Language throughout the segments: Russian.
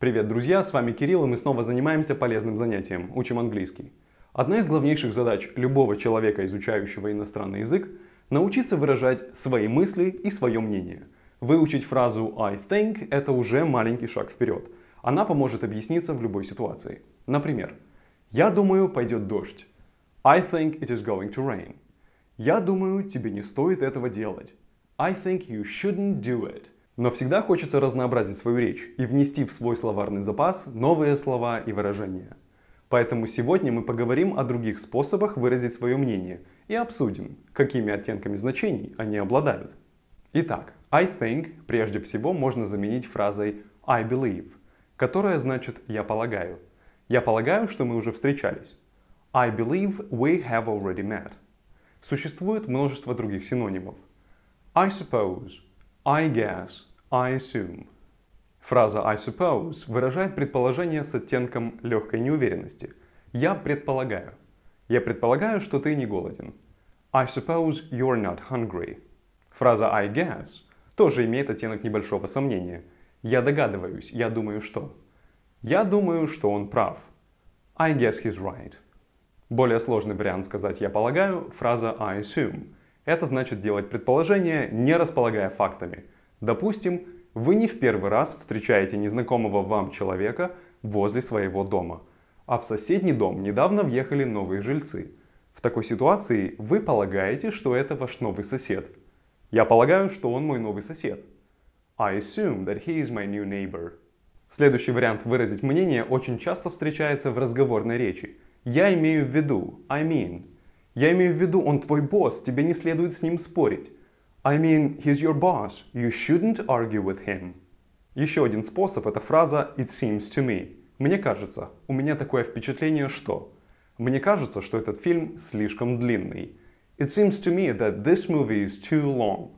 Привет, друзья, с вами Кирилл, и мы снова занимаемся полезным занятием – учим английский. Одна из главнейших задач любого человека, изучающего иностранный язык – научиться выражать свои мысли и свое мнение. Выучить фразу «I think» – это уже маленький шаг вперед. Она поможет объясниться в любой ситуации. Например, «Я думаю, пойдет дождь». I think it is going to rain. «Я думаю, тебе не стоит этого делать». I think you shouldn't do it – но всегда хочется разнообразить свою речь и внести в свой словарный запас новые слова и выражения. Поэтому сегодня мы поговорим о других способах выразить свое мнение и обсудим, какими оттенками значений они обладают. Итак, I think прежде всего можно заменить фразой I believe, которая значит «я полагаю». Я полагаю, что мы уже встречались. I believe we have already met. Существует множество других синонимов. I suppose, I guess, I assume. Фраза I suppose выражает предположение с оттенком легкой неуверенности. Я предполагаю. Я предполагаю, что ты не голоден. I suppose you're not hungry. Фраза I guess тоже имеет оттенок небольшого сомнения. Я догадываюсь, я думаю, что. Я думаю, что он прав. I guess he's right. Более сложный вариант сказать «я полагаю» — фраза I assume. Это значит делать предположение, не располагая фактами — Допустим, вы не в первый раз встречаете незнакомого вам человека возле своего дома, а в соседний дом недавно въехали новые жильцы. В такой ситуации вы полагаете, что это ваш новый сосед. Я полагаю, что он мой новый сосед. I assume that he is my new neighbor. Следующий вариант выразить мнение очень часто встречается в разговорной речи. Я имею в виду, I mean. Я имею в виду, он твой босс, тебе не следует с ним спорить. I mean, he's your boss. You shouldn't argue with him. Еще один способ – это фраза «it seems to me». Мне кажется, у меня такое впечатление, что… Мне кажется, что этот фильм слишком длинный. It seems to me that this movie is too long.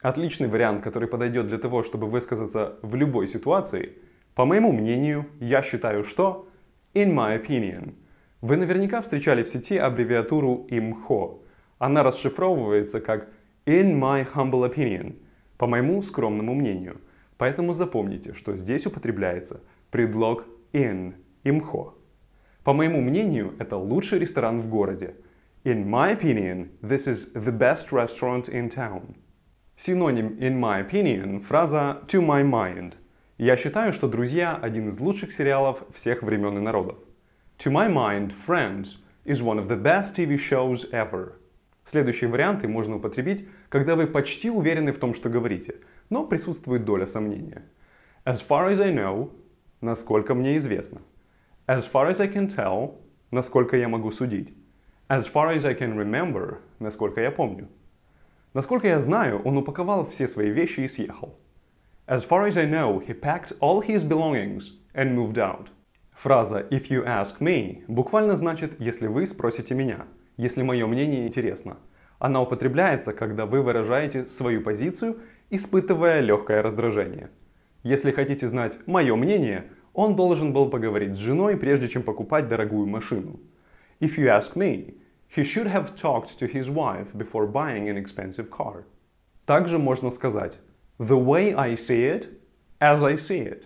Отличный вариант, который подойдет для того, чтобы высказаться в любой ситуации. По моему мнению, я считаю, что... In my opinion. Вы наверняка встречали в сети аббревиатуру «имхо». Она расшифровывается как In my humble opinion. По моему скромному мнению. Поэтому запомните, что здесь употребляется предлог in, имхо. По моему мнению, это лучший ресторан в городе. In my opinion, this is the best restaurant in town. Синоним in my opinion – фраза to my mind. Я считаю, что «Друзья» – один из лучших сериалов всех времен и народов. To my mind, Friends is one of the best TV shows ever. Следующие варианты можно употребить, когда вы почти уверены в том, что говорите, но присутствует доля сомнения. As far as I know, насколько мне известно. As far as I can tell, насколько я могу судить. As far as I can remember, насколько я помню. Насколько я знаю, он упаковал все свои вещи и съехал. As far as I know, he packed all his belongings and moved out. Фраза «if you ask me» буквально значит «если вы спросите меня», если мое мнение интересно. Она употребляется, когда вы выражаете свою позицию, испытывая легкое раздражение. Если хотите знать мое мнение, он должен был поговорить с женой, прежде чем покупать дорогую машину. If you ask me, he should have talked to his wife before buying an expensive car. Также можно сказать the way I see it, as I see it.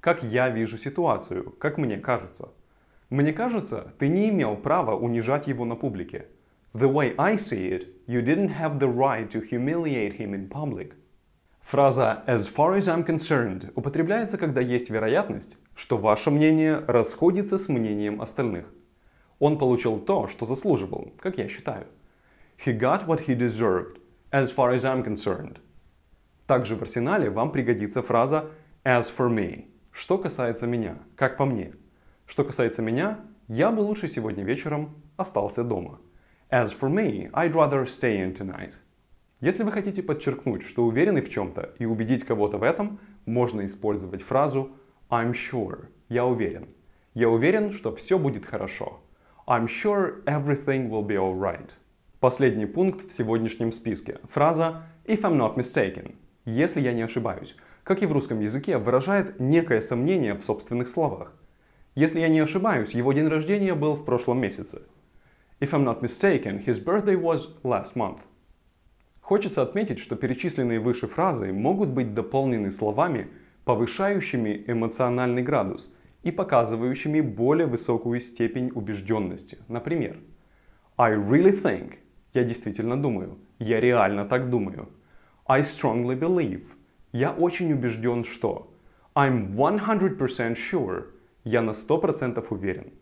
Как я вижу ситуацию, как мне кажется. Мне кажется, ты не имел права унижать его на публике. The way I see it, you didn't have the right to humiliate him in public. Фраза «as far as I'm concerned» употребляется, когда есть вероятность, что ваше мнение расходится с мнением остальных. Он получил то, что заслуживал, как я считаю. He got what he deserved, as far as I'm concerned. Также в арсенале вам пригодится фраза «as for me», что касается меня, как по мне – что касается меня, я бы лучше сегодня вечером остался дома. As for me, I'd rather stay in tonight. Если вы хотите подчеркнуть, что уверены в чем-то и убедить кого-то в этом, можно использовать фразу I'm sure. Я уверен. Я уверен, что все будет хорошо. I'm sure everything will be alright. Последний пункт в сегодняшнем списке. Фраза if I'm not mistaken. Если я не ошибаюсь. Как и в русском языке, выражает некое сомнение в собственных словах. Если я не ошибаюсь, его день рождения был в прошлом месяце. If I'm not mistaken, his birthday was last month. Хочется отметить, что перечисленные выше фразы могут быть дополнены словами, повышающими эмоциональный градус и показывающими более высокую степень убежденности. Например, I really think – я действительно думаю, я реально так думаю. I strongly believe – я очень убежден, что. I'm 100% sure – я на 100% уверен.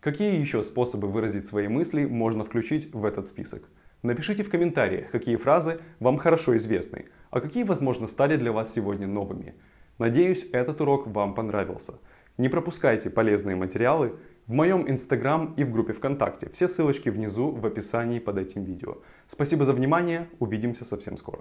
Какие еще способы выразить свои мысли можно включить в этот список? Напишите в комментариях, какие фразы вам хорошо известны, а какие, возможно, стали для вас сегодня новыми. Надеюсь, этот урок вам понравился. Не пропускайте полезные материалы в моем Инстаграм и в группе ВКонтакте. Все ссылочки внизу в описании под этим видео. Спасибо за внимание, увидимся совсем скоро.